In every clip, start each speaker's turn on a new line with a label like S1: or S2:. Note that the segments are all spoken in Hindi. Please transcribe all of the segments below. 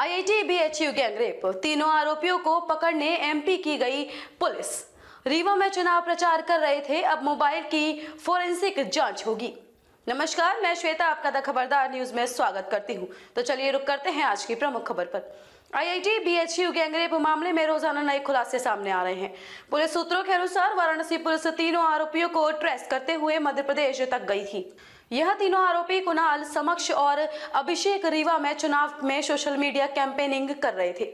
S1: आईआईटी बीएचयू गैंगरेप तीनों आरोपियों को पकड़ने एमपी की गई पुलिस रीवा में चुनाव प्रचार कर रहे थे अब मोबाइल की फोरेंसिक जांच होगी नमस्कार मैं श्वेता आपका द खबरदार न्यूज में स्वागत करती हूं तो चलिए रुक करते हैं आज की प्रमुख खबर पर आईआईटी बीएचयू गैंगरेप मामले में रोजाना नए खुलासे सामने आ रहे हैं पुलिस सूत्रों के अनुसार वाराणसी पुलिस तीनों आरोपियों को ट्रेस करते हुए मध्य प्रदेश तक गई थी यह तीनों आरोपी कुणाल समक्ष और अभिषेक रीवा में चुनाव में सोशल मीडिया कैंपेनिंग कर रहे थे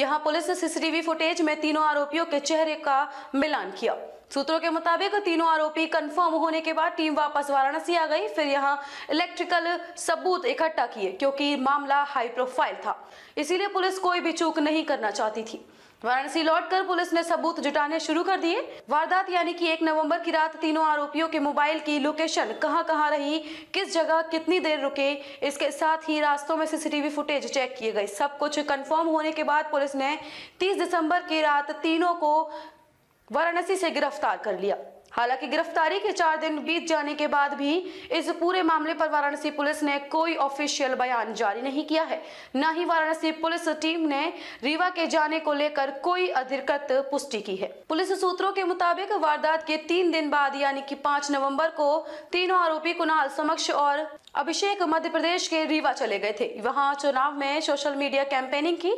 S1: यहाँ पुलिस ने सीसीटीवी फुटेज में तीनों आरोपियों के चेहरे का मिलान किया सूत्रों के मुताबिक तीनों आरोपी कंफर्म होने के बाद टीम वापस वाराणसी आ गई फिर यहां इलेक्ट्रिकल सबूत इकट्ठा किए क्योंकि मामला हाई प्रोफाइल था इसीलिए पुलिस कोई भी चूक नहीं करना चाहती थी वाराणसी लौटकर पुलिस ने सबूत जुटाने शुरू कर दिए वारदात यानी कि एक नवंबर की रात तीनों आरोपियों के मोबाइल की लोकेशन कहां कहां रही किस जगह कितनी देर रुके इसके साथ ही रास्तों में सीसीटीवी फुटेज चेक किए गए सब कुछ कंफर्म होने के बाद पुलिस ने 30 दिसंबर की रात तीनों को वाराणसी से गिरफ्तार कर लिया हालांकि गिरफ्तारी के चार दिन बीत जाने के बाद भी इस पूरे मामले पर वाराणसी पुलिस ने कोई ऑफिशियल बयान जारी नहीं किया है न ही वाराणसी पुलिस टीम ने रीवा के जाने को लेकर कोई अधिकृत पुष्टि की है पुलिस सूत्रों के मुताबिक वारदात के तीन दिन बाद यानी कि पांच नवंबर को तीनों आरोपी कुणाल समक्ष और अभिषेक मध्य प्रदेश के रीवा चले गए थे वहाँ चुनाव में सोशल मीडिया कैंपेनिंग की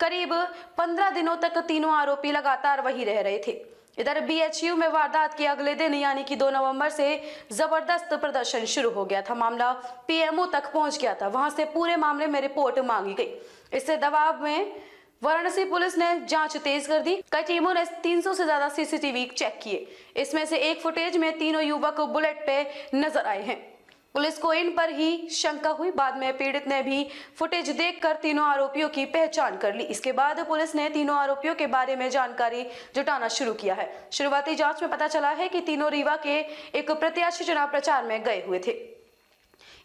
S1: करीब पंद्रह दिनों तक तीनों आरोपी लगातार वही रह रहे थे इधर बीएचयू में वारदात के अगले दिन यानी कि 2 नवंबर से जबरदस्त प्रदर्शन शुरू हो गया था मामला पीएमओ तक पहुंच गया था वहां से पूरे मामले में रिपोर्ट मांगी गई इससे दबाव में वाराणसी पुलिस ने जांच तेज कर दी कई टीमों ने 300 से ज्यादा सीसीटीवी चेक किए इसमें से एक फुटेज में तीनों युवक बुलेट पे नजर आए हैं पुलिस को इन पर ही शंका हुई बाद में पीड़ित ने भी फुटेज देखकर तीनों आरोपियों की पहचान कर ली इसके बाद पुलिस ने तीनों आरोपियों के बारे में जानकारी जुटाना शुरू किया है शुरुआती जांच में पता चला है कि तीनों रीवा के एक प्रत्याशी चुनाव प्रचार में गए हुए थे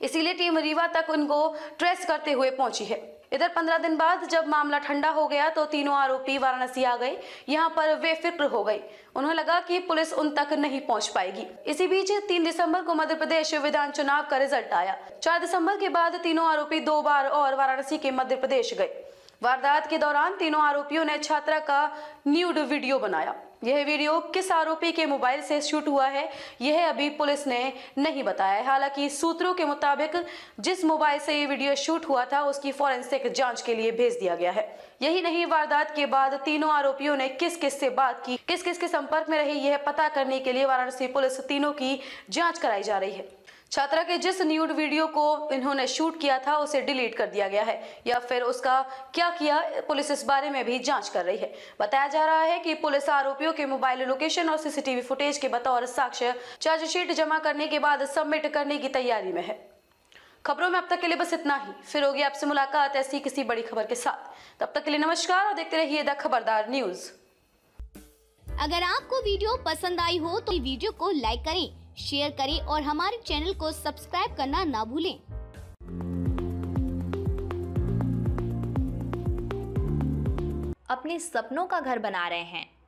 S1: इसीलिए टीम रीवा तक उनको ट्रेस करते हुए पहुंची है इधर पंद्रह दिन बाद जब मामला ठंडा हो गया तो तीनों आरोपी वाराणसी आ गए यहाँ पर वे फिक्र हो गई उन्हें लगा कि पुलिस उन तक नहीं पहुँच पाएगी इसी बीच तीन दिसंबर को मध्य प्रदेश विधान चुनाव का रिजल्ट आया चार दिसंबर के बाद तीनों आरोपी दो बार और वाराणसी के मध्य प्रदेश गए वारदात के दौरान तीनों आरोपियों ने छात्रा का न्यूड वीडियो बनाया यह वीडियो किस आरोपी के मोबाइल से शूट हुआ है यह अभी पुलिस ने नहीं बताया हालांकि सूत्रों के मुताबिक जिस मोबाइल से यह वीडियो शूट हुआ था उसकी फॉरेंसिक जांच के लिए भेज दिया गया है यही नहीं वारदात के बाद तीनों आरोपियों ने किस किस से बात की किस किस के संपर्क में रही यह पता करने के लिए वाराणसी पुलिस तीनों की जाँच कराई जा रही है छात्रा के जिस न्यूड वीडियो को इन्होंने शूट किया था उसे डिलीट कर दिया गया है या फिर उसका क्या किया पुलिस इस बारे में भी जांच कर रही है बताया जा रहा है कि पुलिस आरोपियों अधिकारियों के मोबाइल लोकेशन और सीसीटीवी फुटेज के बतौर साक्ष्य चार्जशीट जमा करने के बाद सबमिट करने की तैयारी में है खबरों में अब तक के लिए बस इतना ही फिर होगी आपसे मुलाकात ऐसी किसी बड़ी खबर के साथ तब तक के लिए नमस्कार और देखते रहिए द खबरदार न्यूज
S2: अगर आपको वीडियो पसंद आई हो तो वीडियो को लाइक करें शेयर करें और हमारे चैनल को सब्सक्राइब करना ना भूलें अपने सपनों का घर बना रहे हैं